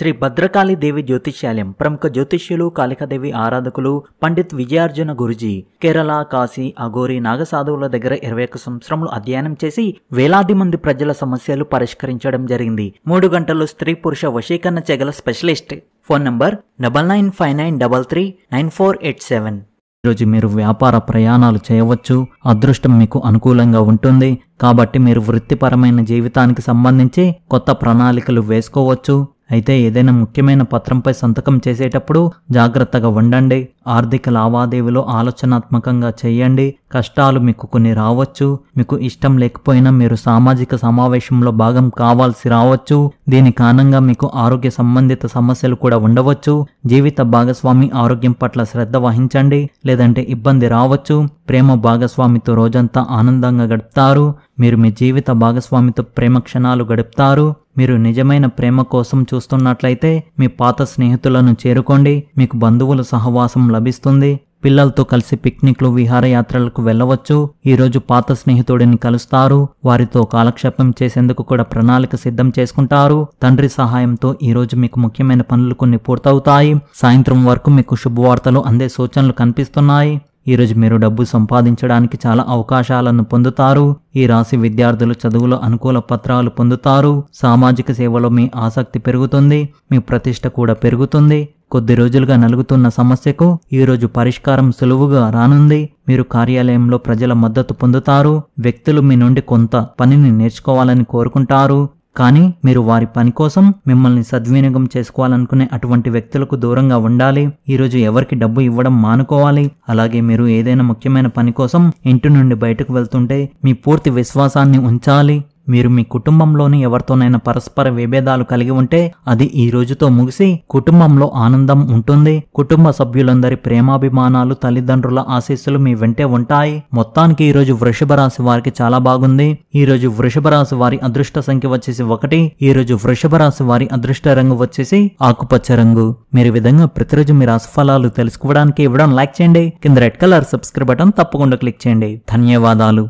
శ్రీ భద్రకాళి దేవి జ్యోతిష్యాలయం ప్రముఖ జ్యోతిష్యులు కాళికాదేవి ఆరాధకులు పండిత్ విజయార్జున గురుజీ కేరళ కాశీ అఘోరి నాగసాధువుల దగ్గర ఇరవై ఒక్క సంవత్సరములు అధ్యయనం చేసి వేలాది మంది ప్రజల సమస్యలు పరిష్కరించడం జరిగింది మూడు గంటలు స్త్రీ పురుష వశీకరణ చెగల specialist phone number double nine five nine double three nine four eight seven ఈరోజు మీరు వ్యాపార ప్రయాణాలు చేయవచ్చు అదృష్టం మీకు అనుకూలంగా ఉంటుంది కాబట్టి మీరు వృత్తిపరమైన జీవితానికి సంబంధించి కొత్త ప్రణాళికలు వేసుకోవచ్చు అయితే ఏదైనా ముఖ్యమైన పత్రంపై సంతకం చేసేటప్పుడు జాగ్రత్తగా ఉండండి ఆర్థిక లావాదేవీలో ఆలోచనాత్మకంగా చేయండి కష్టాలు మీకు కొన్ని రావచ్చు మీకు ఇష్టం లేకపోయినా మీరు సామాజిక సమావేశంలో భాగం కావాల్సి రావచ్చు దీని కారణంగా మీకు ఆరోగ్య సంబంధిత సమస్యలు కూడా ఉండవచ్చు జీవిత భాగస్వామి ఆరోగ్యం పట్ల శ్రద్ధ వహించండి లేదంటే ఇబ్బంది రావచ్చు ప్రేమ భాగస్వామితో రోజంతా ఆనందంగా గడుపుతారు మీరు మీ జీవిత భాగస్వామితో ప్రేమ క్షణాలు గడుపుతారు మీరు నిజమైన ప్రేమ కోసం చూస్తున్నట్లయితే మీ పాత స్నేహితులను చేరుకోండి మీకు బంధువుల సహవాసం లభిస్తుంది పిల్లలతో కలిసి పిక్నిక్లు విహారయాత్రలకు వెళ్ళవచ్చు ఈరోజు పాత స్నేహితుడిని కలుస్తారు వారితో కాలక్షేపం చేసేందుకు కూడా ప్రణాళిక సిద్ధం చేసుకుంటారు తండ్రి సహాయంతో ఈరోజు మీకు ముఖ్యమైన పనులు కొన్ని పూర్తవుతాయి సాయంత్రం వరకు మీకు శుభవార్తలు అందే సూచనలు కనిపిస్తున్నాయి ఈరోజు మీరు డబ్బు సంపాదించడానికి చాలా అవకాశాలను పొందుతారు ఈ రాశి విద్యార్థులు చదువులో అనుకూల పత్రాలు పొందుతారు సామాజిక సేవలో మీ ఆసక్తి పెరుగుతుంది మీ ప్రతిష్ట కూడా పెరుగుతుంది కొద్ది రోజులుగా నలుగుతున్న సమస్యకు ఈరోజు పరిష్కారం సులువుగా రానుంది మీరు కార్యాలయంలో ప్రజల మద్దతు పొందుతారు వ్యక్తులు మీ నుండి కొంత పనిని నేర్చుకోవాలని కోరుకుంటారు కానీ మీరు వారి పని కోసం మిమ్మల్ని సద్వినియోగం చేసుకోవాలనుకునే అటువంటి వ్యక్తులకు దూరంగా ఉండాలి ఈరోజు ఎవరికి డబ్బు ఇవ్వడం మానుకోవాలి అలాగే మీరు ఏదైనా ముఖ్యమైన పని కోసం ఇంటి నుండి బయటకు వెళ్తుంటే మీ పూర్తి విశ్వాసాన్ని ఉంచాలి మీరు మీ కుటుంబంలోని ఎవరితోనైనా పరస్పర విభేదాలు కలిగి ఉంటే అది ఈ రోజుతో ముగిసి కుటుంబంలో ఆనందం ఉంటుంది కుటుంబ సభ్యులందరి ప్రేమాభిమానాలు తల్లిదండ్రుల ఆశీస్సులు మీ వెంటే ఉంటాయి మొత్తానికి ఈ రోజు వృషభ రాశి వారికి చాలా బాగుంది ఈ రోజు వృషభ రాశి వారి అదృష్ట సంఖ్య వచ్చేసి ఒకటి ఈ రోజు వృషభ రాశి వారి అదృష్ట రంగు వచ్చేసి ఆకుపచ్చ రంగు మీరు విధంగా ప్రతిరోజు మీ రాశిఫలాలు తెలుసుకోవడానికి ఇవ్వడం లైక్ చేయండి కింద రెడ్ కలర్ సబ్స్క్రైబ్ బటన్ తప్పకుండా క్లిక్ చేయండి ధన్యవాదాలు